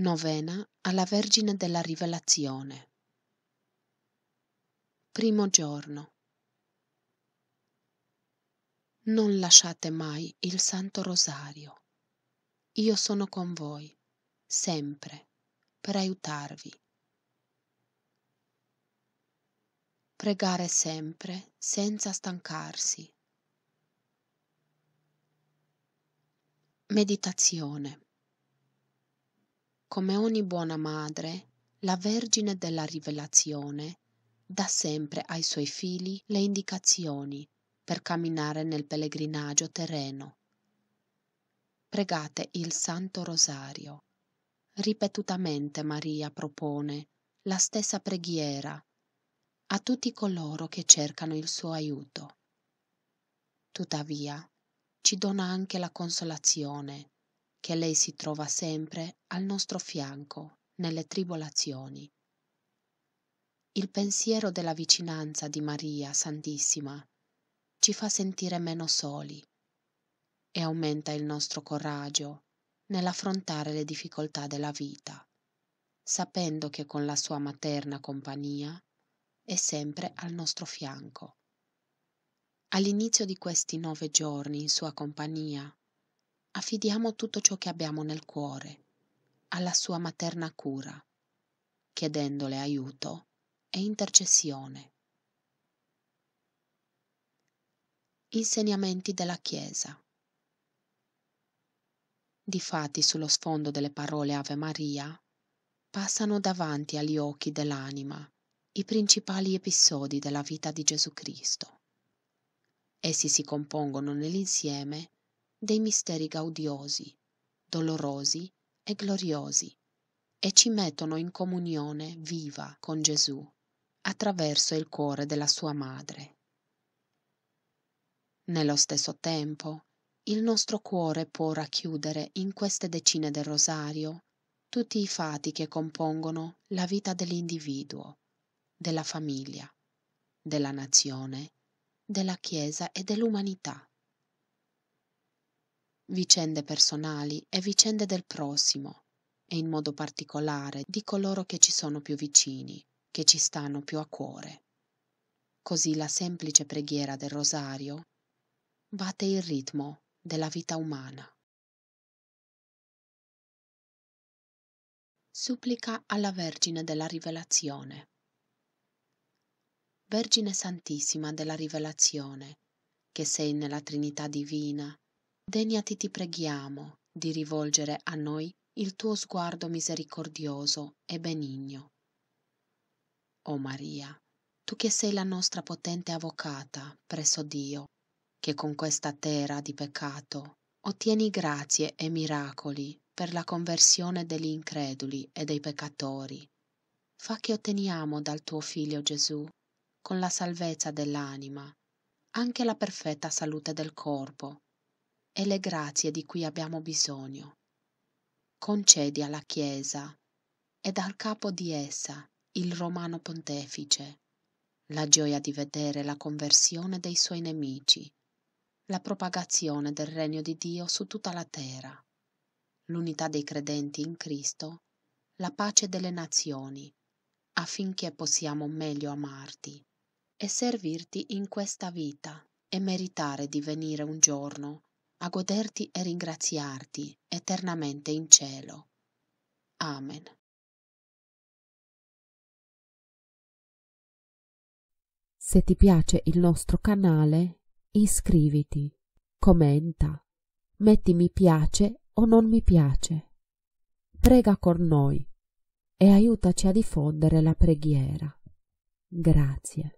Novena alla Vergine della Rivelazione. Primo giorno. Non lasciate mai il Santo Rosario. Io sono con voi, sempre, per aiutarvi. Pregare sempre senza stancarsi. Meditazione come ogni buona madre, la Vergine della Rivelazione dà sempre ai suoi figli le indicazioni per camminare nel pellegrinaggio terreno. Pregate il Santo Rosario. Ripetutamente Maria propone la stessa preghiera a tutti coloro che cercano il suo aiuto. Tuttavia, ci dona anche la consolazione che lei si trova sempre al nostro fianco nelle tribolazioni. Il pensiero della vicinanza di Maria Santissima ci fa sentire meno soli e aumenta il nostro coraggio nell'affrontare le difficoltà della vita, sapendo che con la sua materna compagnia è sempre al nostro fianco. All'inizio di questi nove giorni in sua compagnia Affidiamo tutto ciò che abbiamo nel cuore alla sua materna cura, chiedendole aiuto e intercessione. Insegnamenti della Chiesa. Difatti sullo sfondo delle parole Ave Maria passano davanti agli occhi dell'anima i principali episodi della vita di Gesù Cristo. Essi si compongono nell'insieme dei misteri gaudiosi, dolorosi e gloriosi, e ci mettono in comunione viva con Gesù attraverso il cuore della sua madre. Nello stesso tempo, il nostro cuore può racchiudere in queste decine del rosario tutti i fati che compongono la vita dell'individuo, della famiglia, della nazione, della Chiesa e dell'umanità vicende personali e vicende del prossimo, e in modo particolare di coloro che ci sono più vicini, che ci stanno più a cuore. Così la semplice preghiera del rosario batte il ritmo della vita umana. Supplica alla Vergine della Rivelazione. Vergine Santissima della Rivelazione, che sei nella Trinità Divina degnati ti preghiamo di rivolgere a noi il tuo sguardo misericordioso e benigno. O Maria, tu che sei la nostra potente avvocata presso Dio, che con questa terra di peccato ottieni grazie e miracoli per la conversione degli increduli e dei peccatori. Fa che otteniamo dal tuo Figlio Gesù, con la salvezza dell'anima, anche la perfetta salute del corpo e le grazie di cui abbiamo bisogno. Concedi alla Chiesa ed al capo di essa, il Romano Pontefice, la gioia di vedere la conversione dei suoi nemici, la propagazione del regno di Dio su tutta la terra, l'unità dei credenti in Cristo, la pace delle nazioni, affinché possiamo meglio amarti e servirti in questa vita e meritare di venire un giorno a goderti e ringraziarti eternamente in cielo. Amen. Se ti piace il nostro canale, iscriviti, commenta, metti mi piace o non mi piace. Prega con noi e aiutaci a diffondere la preghiera. Grazie.